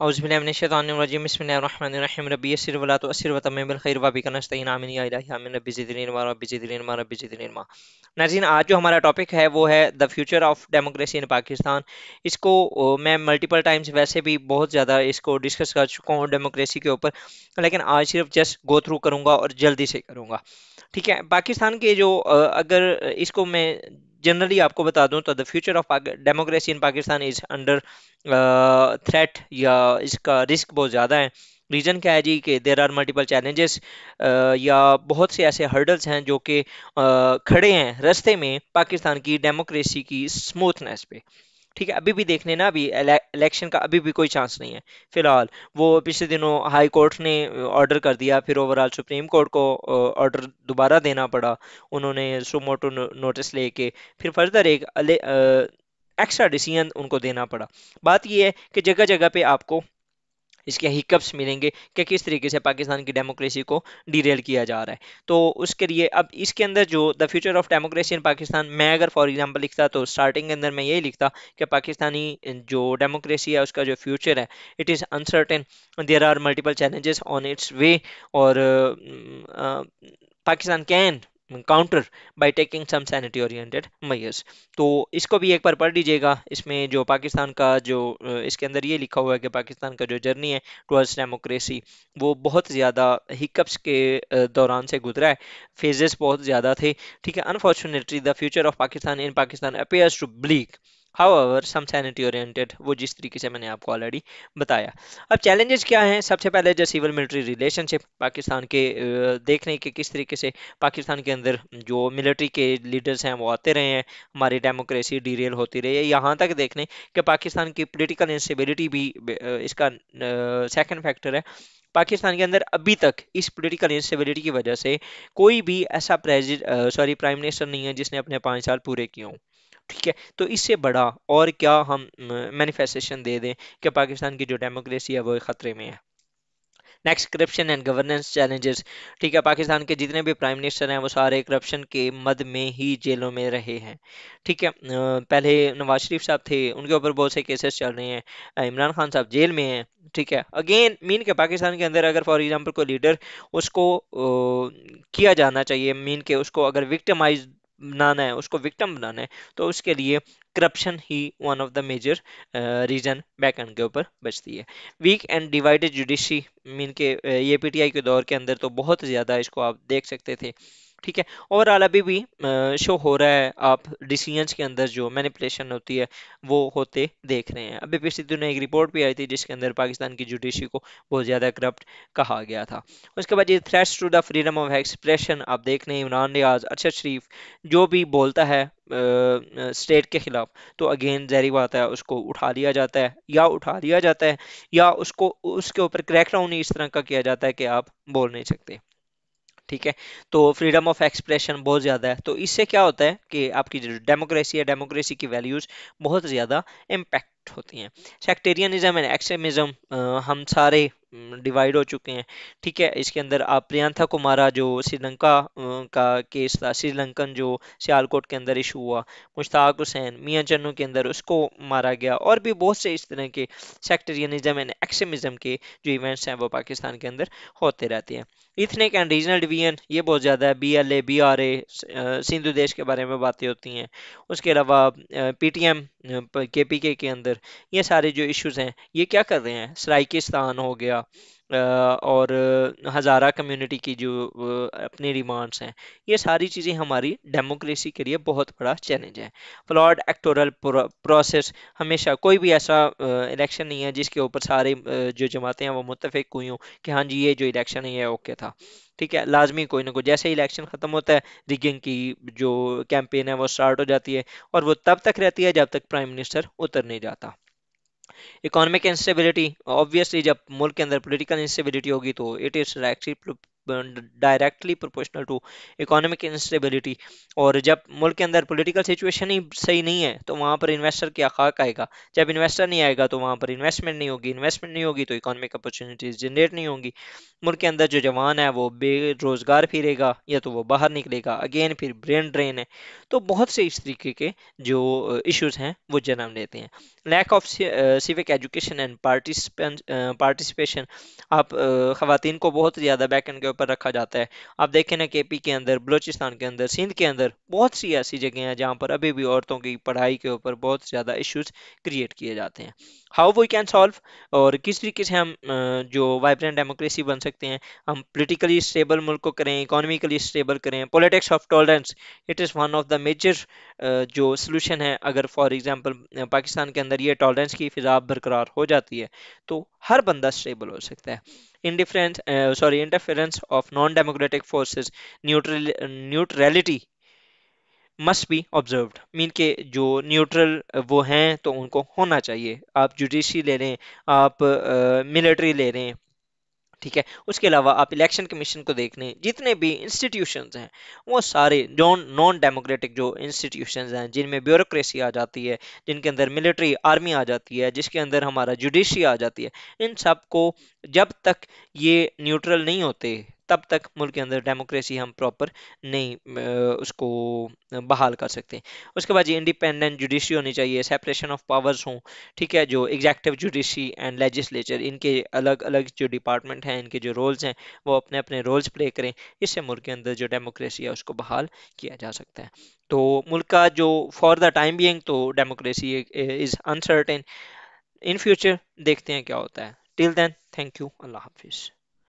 नाजीन आज जो हमारा टॉपिक है वो है the future of democracy in Pakistan इसको मैं मल्टीपल टाइम्स वैसे भी बहुत ज़्यादा इसको डिस्कस कर चुका हूँ डेमोक्रेसी के ऊपर लेकिन आज सिर्फ जस्ट गो थ्रू करूँगा और जल्दी से करूँगा ठीक है पाकिस्तान के जो अगर इसको मैं जनरली आपको बता दूं तो the future of democracy in Pakistan is under threat या इसका रिस्क बहुत ज़्यादा है रीज़न क्या है जी कि देर आर मल्टीपल चैलेंजेस या बहुत से ऐसे हर्डल्स हैं जो कि uh, खड़े हैं रस्ते में पाकिस्तान की डेमोक्रेसी की स्मूथनेस पे ठीक है अभी भी देखने ना अभी इलेक्शन का अभी भी कोई चांस नहीं है फिलहाल वो पिछले दिनों हाई कोर्ट ने ऑर्डर कर दिया फिर ओवरऑल सुप्रीम कोर्ट को ऑर्डर दोबारा देना पड़ा उन्होंने सुमोटो नोटिस लेके फिर फर्दर एक एक्स्ट्रा डिसीजन उनको देना पड़ा बात यह है कि जगह जगह पे आपको इसके हिकअप्स मिलेंगे कि किस तरीके से पाकिस्तान की डेमोक्रेसी को डिरेल किया जा रहा है तो उसके लिए अब इसके अंदर जो the future of democracy in Pakistan मैं अगर फॉर एग्जाम्पल लिखता तो स्टार्टिंग के अंदर मैं यही लिखता कि पाकिस्तानी जो डेमोक्रेसी है उसका जो फ्यूचर है it is uncertain there are multiple challenges on its way और Pakistan can counter by taking some sanity oriented measures तो इसको भी एक बार पढ़ लीजिएगा इसमें जो पाकिस्तान का जो इसके अंदर ये लिखा हुआ है कि पाकिस्तान का जो जर्नी है टूअर्ड्स डेमोक्रेसी वो बहुत ज़्यादा हिकअप्स के दौरान से गुजरा है फेजेस बहुत ज़्यादा थे ठीक है unfortunately the future of Pakistan in Pakistan appears too bleak however some sanity oriented वो जिस तरीके से मैंने आपको ऑलरेडी बताया अब चैलेंजेस क्या हैं सबसे पहले जो सिविल मिलिट्री रिलेशनशिप पाकिस्तान के देखने के किस तरीके से पाकिस्तान के अंदर जो मिलिट्री के लीडर्स हैं वो आते रहे हैं हमारी डेमोक्रेसी डीरेल होती रही है यहाँ तक देखने कि पाकिस्तान की पोलिटिकल इंस्टेबिलिटी भी इसका सेकेंड फैक्टर है पाकिस्तान के अंदर अभी तक इस पॉलिटिकल इंस्टेबिलिटी की वजह से कोई भी ऐसा सॉरी प्राइम मिनिस्टर नहीं है जिसने अपने पाँच साल पूरे किए हों ठीक है तो इससे बड़ा और क्या हम मैनिफेस्टेशन दे दें कि पाकिस्तान की जो डेमोक्रेसी है वो खतरे में है next corruption and governance challenges ठीक है पाकिस्तान के जितने भी प्राइम मिनिस्टर हैं वो सारे करप्शन के मद में ही जेलों में रहे हैं ठीक है पहले नवाज शरीफ साहब थे उनके ऊपर बहुत से केसेस चल रहे हैं इमरान खान साहब जेल में हैं ठीक है अगेन मीन के पाकिस्तान के अंदर अगर फॉर एग्जांपल कोई लीडर उसको ओ, किया जाना चाहिए मीन के उसको अगर विक्टमाइज बनाना है उसको विक्टम बनाना है तो उसके लिए करप्शन ही one of the major reason back end के ऊपर बचती है weak and divided judiciary mean के uh, ये पीटीआई के दौर के अंदर तो बहुत ज़्यादा इसको आप देख सकते थे ठीक है ओवरऑल अभी भी शो हो रहा है आप डिसीजंस के अंदर जो मैनिपुलेशन होती है वो होते देख रहे हैं अभी पिछले दिनों एक रिपोर्ट भी आई थी जिसके अंदर पाकिस्तान की जुडिशरी को बहुत ज़्यादा करप्ट कहा गया था उसके बाद ये threats to the freedom of expression आप देख रहे हैं इमरान रियाज अरशद शरीफ जो भी बोलता है स्टेट के ख़िलाफ़ तो अगेन जहरी बात है उसको उठा लिया जाता है या उठा लिया जाता है या उसको उसके ऊपर क्रैकडाउन ही इस तरह का किया जाता है कि आप बोल नहीं सकते ठीक है तो फ्रीडम ऑफ एक्सप्रेशन बहुत ज़्यादा है तो इससे क्या होता है कि आपकी जो डेमोक्रेसी है डेमोक्रेसी की वैल्यूज़ बहुत ज़्यादा इम्पैक्ट होती हैं सेक्टेरियनिज्म एंड एक्सट्रीमिज्म हम सारे डिवाइड हो चुके हैं ठीक है इसके अंदर आप प्रियंथा कुमारा जो श्रीलंका का केस था श्रीलंकन जो सियालकोट के अंदर इशू हुआ मुश्ताक हुसैन मियाँ चन्नू के अंदर उसको मारा गया और भी बहुत से इस तरह के सेक्टेरियनिज्म एंड एक्सट्रीमिज्म के जो इवेंट्स हैं वो पाकिस्तान के अंदर होते रहते हैं इथनिक एंड रीजनल डिवीजन ये बहुत ज़्यादा है B L A B R A Sindhu Desh के बारे में बातें होती हैं उसके अलावा P T M K P K के अंदर ये सारे जो इश्यूज़ हैं ये क्या कर रहे हैं सराइकिस्तान हो गया और हज़ारा कम्युनिटी की जो अपनी डिमांड्स हैं ये सारी चीज़ें हमारी डेमोक्रेसी के लिए बहुत बड़ा चैलेंज है फ्लॉड एक्टोरल प्रोसेस हमेशा कोई भी ऐसा इलेक्शन नहीं है जिसके ऊपर सारे जो जमातें हैं वो मुतफिक हुई हूँ कि हाँ जी ये जो इलेक्शन है ये ओके था ठीक है लाजमी कोई ना कोई जैसे इलेक्शन ख़त्म होता है रिगिंग की जो कैंपेन है वो स्टार्ट हो जाती है और वो तब तक रहती है जब तक प्राइम मिनिस्टर उतर नहीं जाता इकोनॉमिक इंस्टेबिलिटी ऑब्वियसली जब मुल्क के अंदर पोलिटिकल इंस्टेबिलिटी होगी तो it is actually directly proportional to economic instability और जब मुल्क के अंदर पॉलिटिकल सिचुएशन ही सही नहीं है तो वहाँ पर इन्वेस्टर क्या खाक आएगा जब इन्वेस्टर नहीं आएगा तो वहाँ पर इन्वेस्टमेंट नहीं होगी इन्वेस्टमेंट नहीं होगी तो इकोनॉमिक अपॉर्चुनिटीज जनरेट नहीं होंगी मुल्क के अंदर जो जवान है वो बेरोजगार फिरेगा या तो वो बाहर निकलेगा अगेन फिर ब्रेन ड्रेन है तो बहुत से इस तरीके के जो इश्यूज हैं वो जन्म लेते हैं lack of civic education and participation आप खातन को बहुत ज़्यादा बैक एंड के पर रखा जाता है आप देखें ना के पी के अंदर बलूचिस्तान के अंदर सिंध के अंदर बहुत सी ऐसी जगह हैं जहाँ पर अभी भी औरतों की पढ़ाई के ऊपर बहुत ज़्यादा इश्यूज क्रिएट किए जाते हैं हाउ वी कैन सॉल्व और किस तरीके से हम जो वाइब्रेंट डेमोक्रेसी बन सकते हैं हम पोलिटिकली स्टेबल मुल्क को करें इकोनॉमिकली स्टेबल करें politics of tolerance it is one of the major जो सोल्यूशन है अगर फॉर एग्जाम्पल पाकिस्तान के अंदर ये टॉलरेंस की फिजा बरकरार हो जाती है तो हर बंदा स्टेबल हो सकता है indifference uh, sorry interference of non-democratic forces neutral neutrality must be observed mean के जो न्यूट्रल वो हैं तो उनको होना चाहिए आप जुडिशी ले लें आप मिलिट्री ले लें ठीक है उसके अलावा आप इलेक्शन कमीशन को देख लें जितने भी इंस्टीट्यूशंस हैं वो सारे नॉन नॉन डेमोक्रेटिक जो इंस्टीट्यूशंस हैं जिनमें ब्यूरोक्रेसी आ जाती है जिनके अंदर मिलिट्री आर्मी आ जाती है जिसके अंदर हमारा जुडिशरी आ जाती है इन सब को जब तक ये न्यूट्रल नहीं होते तब तक मुल्क के अंदर डेमोक्रेसी हम प्रॉपर नहीं उसको बहाल कर सकते उसके बाद ये इंडिपेंडेंट जुडिशरी होनी चाहिए सेपरेशन ऑफ पावर्स हों ठीक है जो एग्जैक्टिव जुडिशरी एंड लेजिस्लेचर इनके अलग अलग जो डिपार्टमेंट हैं इनके जो रोल्स हैं वो अपने अपने रोल्स प्ले करें इससे मुल्क के अंदर जो डेमोक्रेसी है उसको बहाल किया जा सकता है तो मुल्क का जो फॉर द टाइम बींग तो democracy is uncertain in future देखते हैं क्या होता है टिल देन थैंक यू अल्लाह हाफिज़